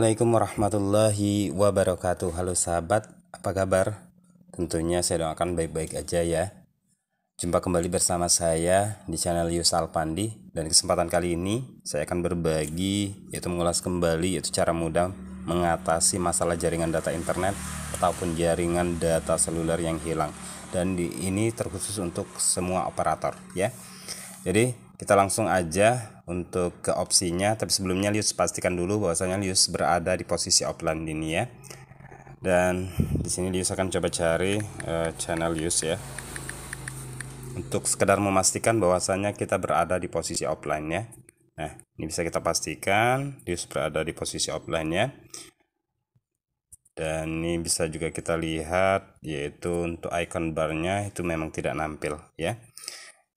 Assalamualaikum warahmatullahi wabarakatuh. Halo sahabat, apa kabar? Tentunya saya doakan baik-baik aja ya. Jumpa kembali bersama saya di channel Yus Pandi dan kesempatan kali ini saya akan berbagi yaitu mengulas kembali yaitu cara mudah mengatasi masalah jaringan data internet ataupun jaringan data seluler yang hilang dan di, ini terkhusus untuk semua operator ya. Jadi kita langsung aja untuk ke opsinya tapi sebelumnya Lius pastikan dulu bahwasanya Lius berada di posisi offline ini ya dan di sini Lius akan coba cari uh, channel Lius ya untuk sekedar memastikan bahwasanya kita berada di posisi offline ya nah ini bisa kita pastikan Lius berada di posisi offline ya dan ini bisa juga kita lihat yaitu untuk icon barnya itu memang tidak nampil ya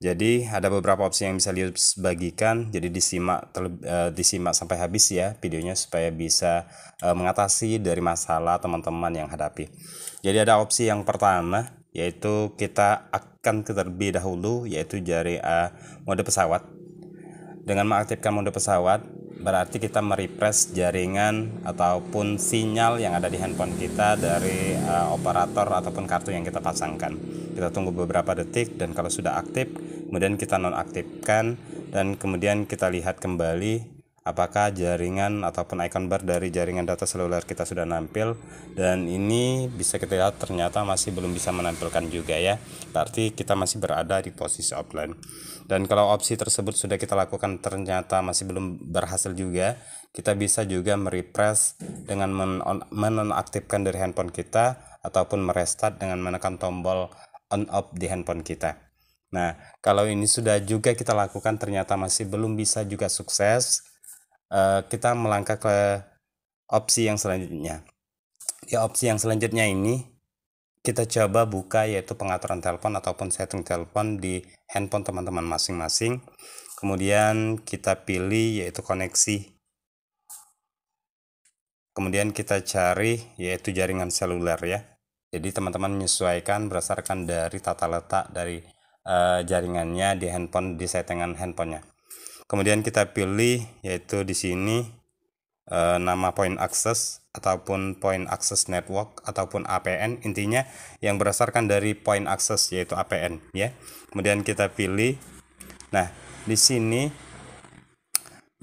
jadi ada beberapa opsi yang bisa Lius bagikan, jadi disimak terlebih, eh, uh, disimak sampai habis ya videonya supaya bisa uh, mengatasi dari masalah teman-teman yang hadapi. Jadi ada opsi yang pertama yaitu kita akan terlebih dahulu yaitu jari uh, mode pesawat. Dengan mengaktifkan mode pesawat, berarti kita merepress jaringan ataupun sinyal yang ada di handphone kita dari uh, operator ataupun kartu yang kita pasangkan. Kita tunggu beberapa detik dan kalau sudah aktif, kemudian kita nonaktifkan dan kemudian kita lihat kembali apakah jaringan ataupun icon bar dari jaringan data seluler kita sudah nampil dan ini bisa kita lihat ternyata masih belum bisa menampilkan juga ya berarti kita masih berada di posisi offline dan kalau opsi tersebut sudah kita lakukan ternyata masih belum berhasil juga kita bisa juga merepress dengan menonaktifkan dari handphone kita ataupun merestart dengan menekan tombol on off di handphone kita Nah, kalau ini sudah juga kita lakukan ternyata masih belum bisa juga sukses, Eh, kita melangkah ke opsi yang selanjutnya. ya opsi yang selanjutnya ini kita coba buka yaitu pengaturan telepon ataupun setting telepon di handphone teman-teman masing-masing. Kemudian kita pilih yaitu koneksi. Kemudian kita cari yaitu jaringan seluler ya. Jadi teman-teman menyesuaikan berdasarkan dari tata letak dari uh, jaringannya di handphone di settingan handphonenya kemudian kita pilih yaitu di sini e, nama point access ataupun point access network ataupun APN intinya yang berdasarkan dari point access yaitu APN ya kemudian kita pilih nah di sini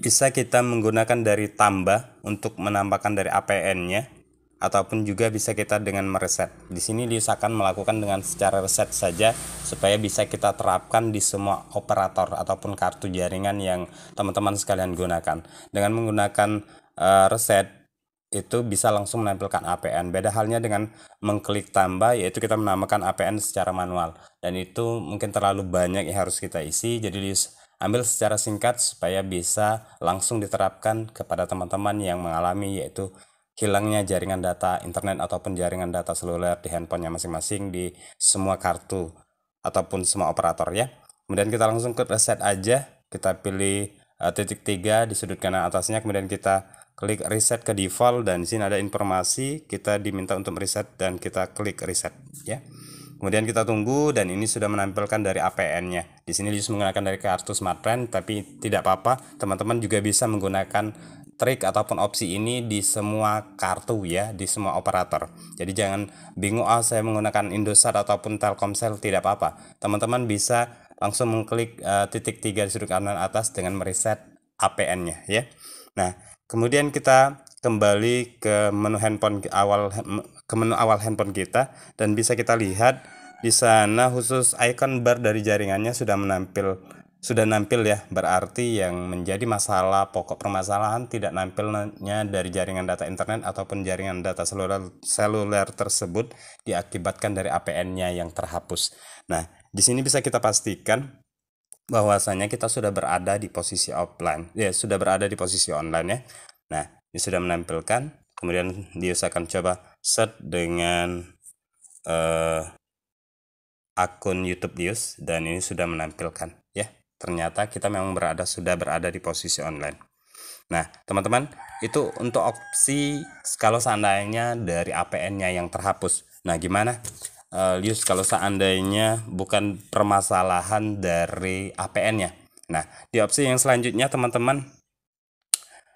bisa kita menggunakan dari tambah untuk menambahkan dari APN-nya ataupun juga bisa kita dengan mereset. Di sini diusahakan melakukan dengan secara reset saja supaya bisa kita terapkan di semua operator ataupun kartu jaringan yang teman-teman sekalian gunakan. Dengan menggunakan uh, reset itu bisa langsung menampilkan APN. Beda halnya dengan mengklik tambah yaitu kita menamakan APN secara manual dan itu mungkin terlalu banyak yang harus kita isi jadi ambil secara singkat supaya bisa langsung diterapkan kepada teman-teman yang mengalami yaitu hilangnya jaringan data internet ataupun jaringan data seluler di handphonenya masing-masing di semua kartu ataupun semua operator ya. Kemudian kita langsung ke reset aja, kita pilih eh, titik tiga di sudut kanan atasnya, kemudian kita klik reset ke default dan di sini ada informasi kita diminta untuk reset dan kita klik reset ya. Kemudian kita tunggu dan ini sudah menampilkan dari APN-nya. Di sini menggunakan dari kartu smartphone tapi tidak apa-apa, teman-teman juga bisa menggunakan trik ataupun opsi ini di semua kartu ya, di semua operator. Jadi jangan bingung ah oh, saya menggunakan Indosat ataupun Telkomsel tidak apa-apa. Teman-teman bisa langsung mengklik uh, titik tiga di sudut kanan atas dengan mereset APN-nya ya. Nah, kemudian kita kembali ke menu handphone awal ke menu awal handphone kita dan bisa kita lihat di sana khusus icon bar dari jaringannya sudah menampil sudah nampil ya, berarti yang menjadi masalah pokok permasalahan tidak nampilnya dari jaringan data internet ataupun jaringan data seluler, seluler tersebut diakibatkan dari APN-nya yang terhapus. Nah, di sini bisa kita pastikan bahwasanya kita sudah berada di posisi offline, ya sudah berada di posisi online ya. Nah, ini sudah menampilkan, kemudian dia akan coba set dengan uh, akun YouTube dius dan ini sudah menampilkan ternyata kita memang berada sudah berada di posisi online. Nah, teman-teman, itu untuk opsi kalau seandainya dari APN-nya yang terhapus. Nah, gimana? Uh, Lius, kalau seandainya bukan permasalahan dari APN-nya. Nah, di opsi yang selanjutnya teman-teman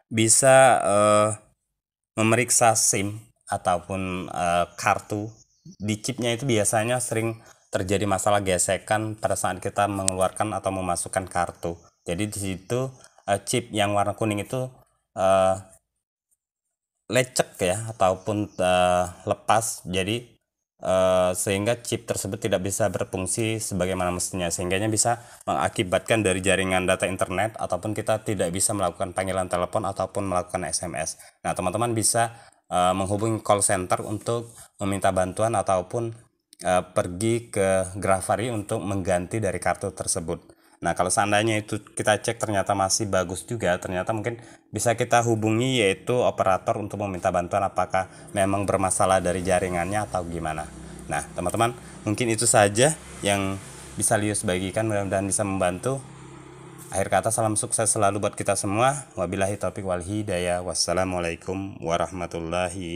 bisa uh, memeriksa SIM ataupun uh, kartu di chipnya itu biasanya sering terjadi masalah gesekan pada saat kita mengeluarkan atau memasukkan kartu. Jadi di situ uh, chip yang warna kuning itu uh, lecek ya ataupun uh, lepas. Jadi uh, sehingga chip tersebut tidak bisa berfungsi sebagaimana mestinya sehingganya bisa mengakibatkan dari jaringan data internet ataupun kita tidak bisa melakukan panggilan telepon ataupun melakukan SMS. Nah, teman-teman bisa uh, menghubungi call center untuk meminta bantuan ataupun uh, pergi ke Grafari untuk mengganti dari kartu tersebut. Nah, kalau seandainya itu kita cek ternyata masih bagus juga, ternyata mungkin bisa kita hubungi yaitu operator untuk meminta bantuan apakah memang bermasalah dari jaringannya atau gimana. Nah, teman-teman, mungkin itu saja yang bisa Lius bagikan, mudah-mudahan bisa membantu. Akhir kata salam sukses selalu buat kita semua. Wabillahi taufik wal hidayah. Wassalamualaikum warahmatullahi